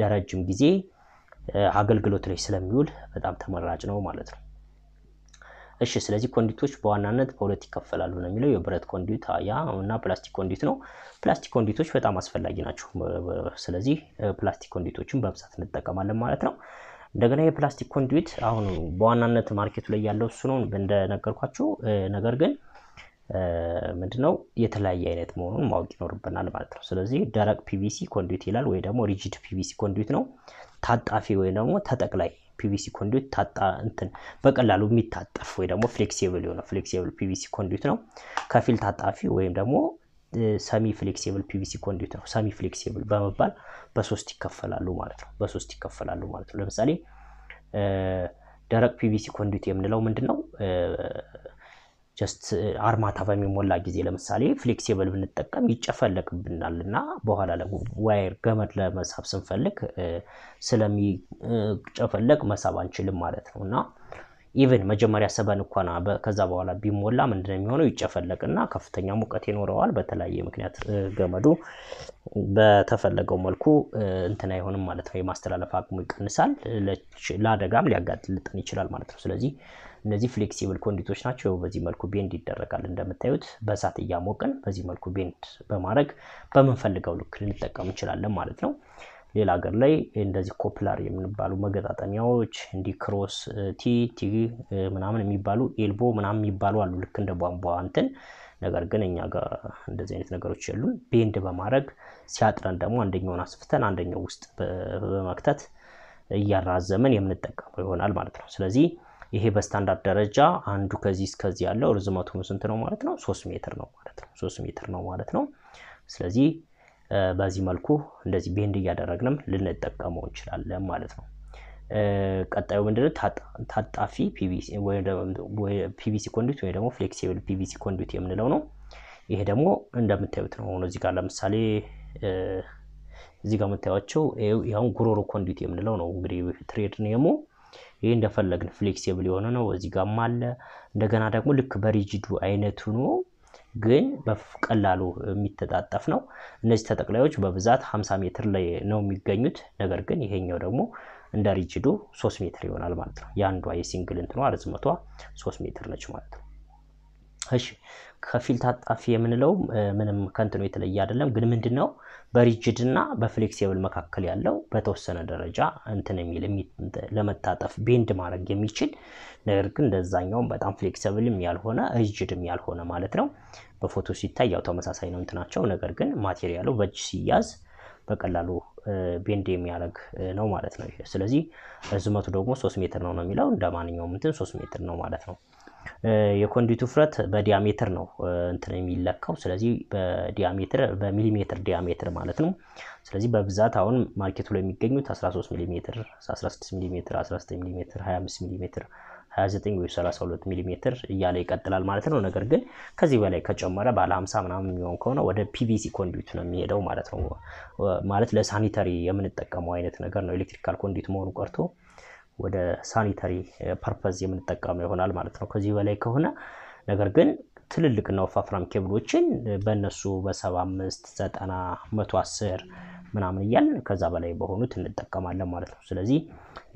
ለረጅም ጊዜ አገልግሎት ላይ ስለሚውል በጣም ተመራጭ ነው ማለት ነው። እሺ ስለዚህ ኮንዲቶች በዋናነት በሁለት ይከፈላሉ ነው የሚለው የብረት ኮንዲት ያ እና ፕላስቲክ ኮንዲት ነው። ፕላስቲክ ኮንዲቶች በጣም አስፈላጊ ናቸው። ስለዚህ ፕላስቲክ ኮንዲቶችን በብዛት እንጠቀማለን ማለት ነው። እንደገና የፕላስቲክ ኮንዲት አሁን በዋናነት ማርኬቱ ላይ ያለው እሱ ነው እንደነገርኳቸው ነገር ግን ምንድነው የተለያየ አይነት መሆኑን ማወቅ ይኖርብናል ማለት ነው። ስለዚህ ደረቅ ፒቪሲ ኮንዲት ይላል ወይ ደግሞ ሪጂድ ፒቪሲ ኮንዲት ነው። ታጣፊ ወይ ደግሞ ተጠቅላይ ፒቪሲ ኮንዱት ታጣ እንትን በቀላሉ የሚታጠፍ ወይ ደግሞ ፍሌክሲብል የሆነ ፍሌክሲብል ፒቪሲ ኮንዱት ነው። ከፊል ታጣፊ ወይም ደግሞ ሰሚ ፍሌክሲብል ፒቪሲ ኮንዱት ነው። ሰሚ ፍሌክሲብል በመባል በሶስት ይከፈላሉ ማለት ነው። በሶስት ይከፈላሉ ማለት ነው። ለምሳሌ ደረቅ ፒቪሲ ኮንዱት የምንለው ምንድን ነው? ጀስት uh, አርማታ በሚሞላ ጊዜ ለምሳሌ ፍሌክሲብል ብንጠቀም ይጨፈለቅብናል እና በኋላ ዋይር ገመድ ለመሳብ ስንፈልግ uh, ስለሚጨፈለቅ uh, መሳብ አንችልም ማለት ነው እና ኢቨን መጀመሪያ ሰበን እንኳን ከዛ በኋላ ቢሞላ ምንድን ነው የሚሆነው? ይጨፈለቅና ከፍተኛ ሙቀት ይኖረዋል። በተለያየ ምክንያት ገመዱ በተፈለገው መልኩ እንትን አይሆንም ማለት ነው። የማስተላለፍ አቅሙ ይቀንሳል። ለአደጋም ሊያጋልጠን ይችላል ማለት ነው። ስለዚህ እነዚህ ፍሌክሲብል ኮንዲቶች ናቸው። በዚህ መልኩ ቤንድ ይደረጋል። እንደምታዩት በእሳት እያሞቅን በዚህ መልኩ ቤንድ በማድረግ በምንፈልገው ልክ ልንጠቀም እንችላለን ማለት ነው። ሌላ ሀገር ላይ እንደዚህ ኮፕላር የምንባሉ መገጣጠሚያዎች እንዲህ ክሮስ ቲ ቲ ምናምን የሚባሉ ኤልቦ ምናምን የሚባሉ አሉ ልክ እንደ ቧንቧ እንትን ነገር ግን እኛ ጋር እንደዚህ አይነት ነገሮች የሉን። ቤንድ በማድረግ ሲያጥረን ደግሞ አንደኛውን አስፍተን አንደኛው ውስጥ በመክተት እያራዘመን የምንጠቀመው ይሆናል ማለት ነው። ስለዚህ ይሄ በስታንዳርድ ደረጃ አንዱ ከዚህ እስከዚህ ያለው ርዝመቱ ስንት ነው ማለት ነው? ሶስት ሜትር ነው ማለት ነው። ሶስት ሜትር ነው ማለት ነው። ስለዚህ በዚህ መልኩ እንደዚህ ቤንድ እያደረግንም ልንጠቀመው እንችላለን ማለት ነው። ቀጣዩ ምንድነው? ታጣፊ ፒቪሲ ኮንዱት ወይ ደግሞ ፍሌክሲብል ፒቪሲ ኮንዱት የምንለው ነው። ይሄ ደግሞ እንደምታዩት ነው ሆኖ እዚህ ጋር ለምሳሌ እዚህ ጋር የምታዩቸው ይሁን ጉሮሮ ኮንዱት የምንለው ነው እንግዲህ ትሬድ ነው ይህ እንደፈለግን ፍሌክሲብል የሆነ ነው። እዚህ ጋም አለ። እንደገና ደግሞ ልክ በሪጅዱ አይነቱ ነው ግን በቀላሉ የሚተጣጠፍ ነው። እነዚህ ተጠቅላዮች በብዛት 50 ሜትር ላይ ነው የሚገኙት። ነገር ግን ይሄኛው ደግሞ እንደ ሪጅዱ 3 ሜትር ይሆናል ማለት ነው። የአንዷ የሲንግል እንትኗ ርዝመቷ 3 ሜትር ነች ማለት ነው። እሺ ከፊል ታጣፊ የምንለው ምንም ከንትኖ የተለየ አይደለም። ግን ምንድን ነው በሪጅድ እና በፍሌክሲብል መካከል ያለው በተወሰነ ደረጃ እንትን የሚል ለመታጠፍ ቤንድ ማድረግ የሚችል ነገር ግን እንደዛኛውም በጣም ፍሌክሲብልም ያልሆነ ሪጅድም ያልሆነ ማለት ነው። በፎቶ ሲታይ ያው ተመሳሳይ ነው እንትናቸው፣ ነገር ግን ማቴሪያሉ በእጅ ሲያዝ በቀላሉ ቤንድ የሚያደርግ ነው ማለት ነው። ስለዚህ ርዝመቱ ደግሞ ሶስት ሜትር ነው ነው የሚለው እንደ ማንኛውም እንትን ሶስት ሜትር ነው ማለት ነው። የኮንዲቱ ውፍረት በዲያሜትር ነው እንትን የሚለካው። ስለዚህ በዲያሜትር በሚሊሜትር ዲያሜትር ማለት ነው። ስለዚህ በብዛት አሁን ማርኬቱ ላይ የሚገኙት 13 ሚሊ ሜትር፣ 16 ሚሊ 19 ሚሊ 25 ሚሊ ሜትር 29 ወይ 32 ሚሊ እያለ ይቀጥላል ማለት ነው። ነገር ግን ከዚህ በላይ ከጨመረ ባለ 50 ምናምን የሚሆን ከሆነ ወደ ፒቪሲ ኮንዲት ነው የሚሄደው ማለት ነው። ማለት ለሳኒተሪ የምንጠቀመው አይነት ነገር ነው። ኤሌክትሪካል ኮንዲት መሆኑ ቀርቶ ወደ ሳኒተሪ ፐርፐዝ eh, የምንጠቀመው ይሆናል ማለት ነው። ከዚህ በላይ ከሆነ ነገር ግን ትልልቅና ወፋፍራም ኬብሎችን በእነሱ በሰባ አምስት ዘጠና መቶ አስር ምናምን እያልን ከዛ በላይ በሆኑት እንጠቀማለን ማለት ነው። ስለዚህ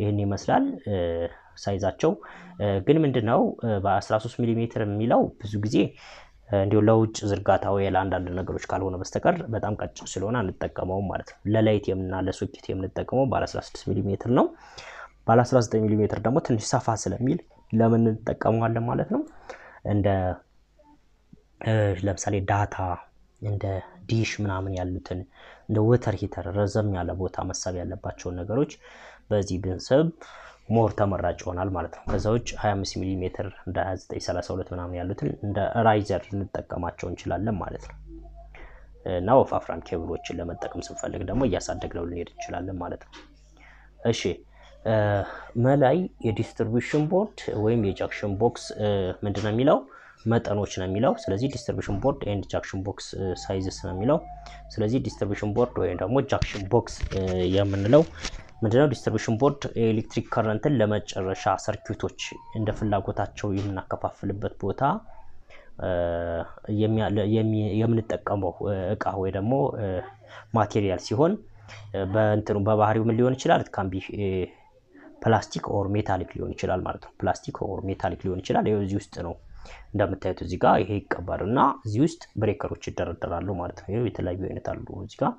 ይህን ይመስላል eh, ሳይዛቸው። eh, ግን ምንድን ነው በ13 ሚሊ ሜትር የሚለው ብዙ ጊዜ እንዲሁ ለውጭ ዝርጋታ ወይ ለአንዳንድ ነገሮች ካልሆነ በስተቀር በጣም ቀጭን ስለሆነ አንጠቀመውም ማለት ነው። ለላይት የምና ለሶኬት የምንጠቀመው በ16 ሚሊ ሜትር ነው። ባለ 19 ሚሊ ሜትር ደግሞ ትንሽ ሰፋ ስለሚል ለምን እንጠቀመዋለን ማለት ነው። እንደ ለምሳሌ ዳታ እንደ ዲሽ ምናምን ያሉትን እንደ ወተር ሂተር ረዘም ያለ ቦታ መሳብ ያለባቸውን ነገሮች በዚህ ብንስብ ሞር ተመራጭ ይሆናል ማለት ነው። ከዛ ውጭ 25 ሚሊ ሜትር እንደ 2932 ምናምን ያሉትን እንደ ራይዘር ልንጠቀማቸው እንችላለን ማለት ነው። እና ወፋፍራም ኬብሎችን ለመጠቀም ስንፈልግ ደግሞ እያሳደግነው ልንሄድ እንችላለን ማለት ነው። እሺ መላይ የዲስትሪቢሽን ቦርድ ወይም የጃክሽን ቦክስ ምንድን ነው የሚለው መጠኖች ነው የሚለው። ስለዚህ ዲስትሪቢሽን ቦርድ ኤንድ ጃክሽን ቦክስ ሳይዝስ ነው የሚለው። ስለዚህ ዲስትሪቢሽን ቦርድ ወይም ደግሞ ጃክሽን ቦክስ የምንለው ምንድነው? ዲስትሪቢሽን ቦርድ የኤሌክትሪክ ከረንትን ለመጨረሻ ሰርኪቶች እንደ ፍላጎታቸው የምናከፋፍልበት ቦታ የምንጠቀመው እቃ ወይ ደግሞ ማቴሪያል ሲሆን በእንትኑ በባህሪው ምን ሊሆን ይችላል? ካምቢ ፕላስቲክ ኦር ሜታሊክ ሊሆን ይችላል ማለት ነው። ፕላስቲክ ኦር ሜታሊክ ሊሆን ይችላል። ይኸው እዚህ ውስጥ ነው እንደምታዩት እዚህ ጋር ይሄ ይቀባል እና እዚህ ውስጥ ብሬከሮች ይደረደራሉ ማለት ነው። የተለያዩ አይነት አሉ እዚህ ጋር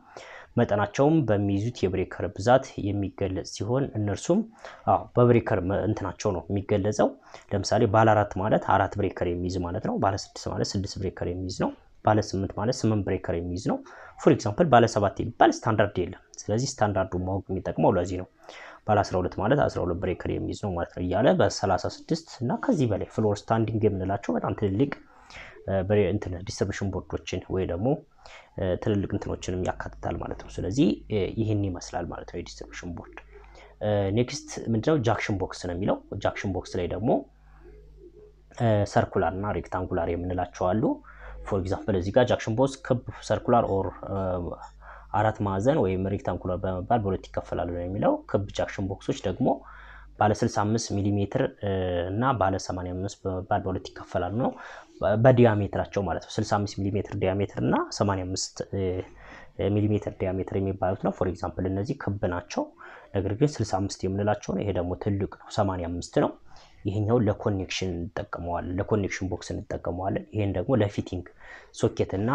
መጠናቸውም በሚይዙት የብሬከር ብዛት የሚገለጽ ሲሆን እነርሱም አዎ በብሬከር እንትናቸው ነው የሚገለጸው። ለምሳሌ ባለ አራት ማለት አራት ብሬከር የሚይዝ ማለት ነው። ባለ ስድስት ማለት ስድስት ብሬከር የሚይዝ ነው። ባለ ስምንት ማለት ስምንት ብሬከር የሚይዝ ነው። ፎር ኤግዛምፕል ባለ ሰባት የሚባል ስታንዳርድ የለም። ስለዚህ ስታንዳርዱ ማወቅ የሚጠቅመው ለዚህ ነው። ባለ 12 ማለት 12 ብሬከር የሚይዝ ነው ማለት ነው እያለ በ36 እና ከዚህ በላይ ፍሎር ስታንዲንግ የምንላቸው በጣም ትልልቅ ዲስትሪቢሽን ቦርዶችን ወይ ደግሞ ትልልቅ እንትኖችንም ያካትታል ማለት ነው። ስለዚህ ይህን ይመስላል ማለት ነው የዲስትሪቢሽን ቦርድ። ኔክስት ምንድነው ጃክሽን ቦክስ ነው የሚለው። ጃክሽን ቦክስ ላይ ደግሞ ሰርኩላር እና ሬክታንጉላር የምንላቸው አሉ። ፎር ኤግዛምፕል እዚህ ጋር ጃክሽን ቦክስ ክብ፣ ሰርኩላር ኦር አራት ማዕዘን ወይም ሬክታንኩላር በመባል በሁለት ይከፈላሉ ነው የሚለው። ክብ ጃክሽን ቦክሶች ደግሞ ባለ 65 ሚሊ ሜትር እና ባለ 85 በመባል በሁለት ይከፈላሉ ነው በዲያሜትራቸው ማለት ነው። 65 ሚሊ ሜትር ዲያሜትር እና 85 ሚሊ ሜትር ዲያሜትር የሚባሉት ነው። ፎር ኤግዛምፕል እነዚህ ክብ ናቸው። ነገር ግን 65 የምንላቸው ነው። ይሄ ደግሞ ትልቅ ነው፣ 85 ነው። ይሄኛው ለኮኔክሽን እንጠቀመዋለን፣ ለኮኔክሽን ቦክስ እንጠቀመዋለን። ይሄን ደግሞ ለፊቲንግ ሶኬት እና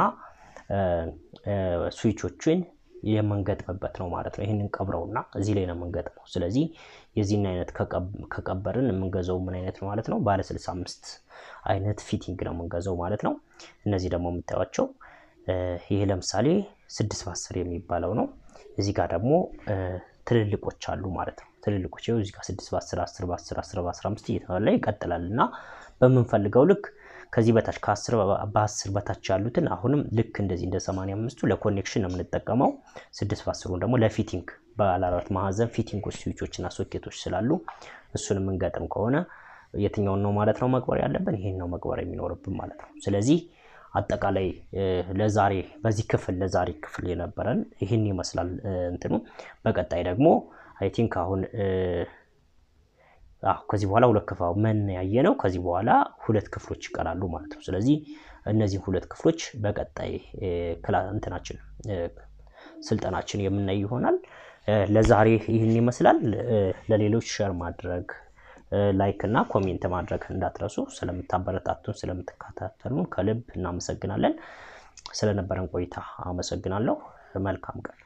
ስዊቾችን የምንገጥምበት ነው ማለት ነው። ይህንን ቀብረውና እዚህ ላይ ነው የምንገጥመው። ስለዚህ የዚህን አይነት ከቀበርን የምንገዛው ምን አይነት ነው ማለት ነው? ባለ 65 አይነት ፊቲንግ ነው የምንገዛው ማለት ነው። እነዚህ ደግሞ የምታዩቸው ይሄ ለምሳሌ ስድስት በአስር የሚባለው ነው። እዚህ ጋር ደግሞ ትልልቆች አሉ ማለት ነው። ትልልቆች ይኸው እዚህ ጋር ስድስት በአስር አስር በአስር አስር በአስራ አምስት እየተባለ ይቀጥላል እና በምንፈልገው ልክ ከዚህ በታች ከ10 በ10 በታች ያሉትን አሁንም ልክ እንደዚህ እንደ 85ቱ ለኮኔክሽን ነው የምንጠቀመው። 6 ስድስት በአስሩን ደግሞ ለፊቲንግ ባለ አራት ማዕዘን ስዊቾች እና ሶኬቶች ስላሉ እሱን የምንገጥም ከሆነ የትኛውን ነው ማለት ነው መቅበር ያለብን? ይሄን ነው መቅበር የሚኖርብን ማለት ነው። ስለዚህ አጠቃላይ ለዛሬ በዚህ ክፍል ለዛሬ ክፍል የነበረን ይህን ይመስላል እንትኑ። በቀጣይ ደግሞ አይ ቲንክ አሁን ከዚህ በኋላ ሁለት ክፍ መን ያየ ነው። ከዚህ በኋላ ሁለት ክፍሎች ይቀራሉ ማለት ነው። ስለዚህ እነዚህ ሁለት ክፍሎች በቀጣይ እንትናችን ስልጠናችን የምናይ ይሆናል። ለዛሬ ይህን ይመስላል። ለሌሎች ሸር ማድረግ ላይክ እና ኮሜንት ማድረግ እንዳትረሱ። ስለምታበረታቱን ስለምትከታተሉን ከልብ እናመሰግናለን። ስለነበረን ቆይታ አመሰግናለሁ። መልካም ቀን